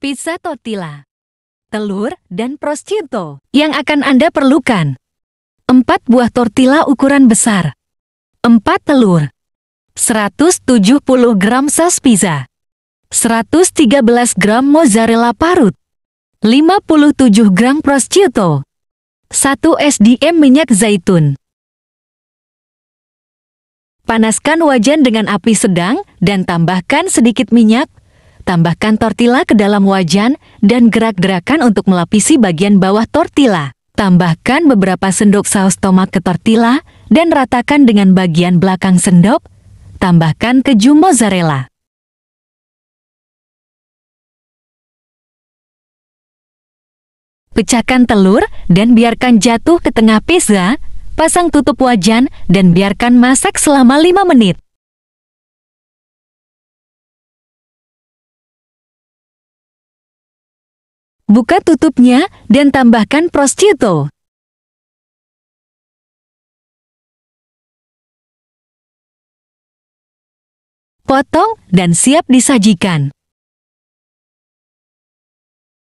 pizza tortilla, telur, dan prosciutto yang akan Anda perlukan. 4 buah tortilla ukuran besar, 4 telur, 170 gram saus pizza, 113 gram mozzarella parut, 57 gram prosciutto, 1 SDM minyak zaitun. Panaskan wajan dengan api sedang dan tambahkan sedikit minyak tambahkan tortilla ke dalam wajan dan gerak-gerakan untuk melapisi bagian bawah tortilla. Tambahkan beberapa sendok saus tomat ke tortilla dan ratakan dengan bagian belakang sendok. Tambahkan keju mozzarella. Pecahkan telur dan biarkan jatuh ke tengah pizza. Pasang tutup wajan dan biarkan masak selama 5 menit. Buka tutupnya dan tambahkan prosciutto. Potong dan siap disajikan.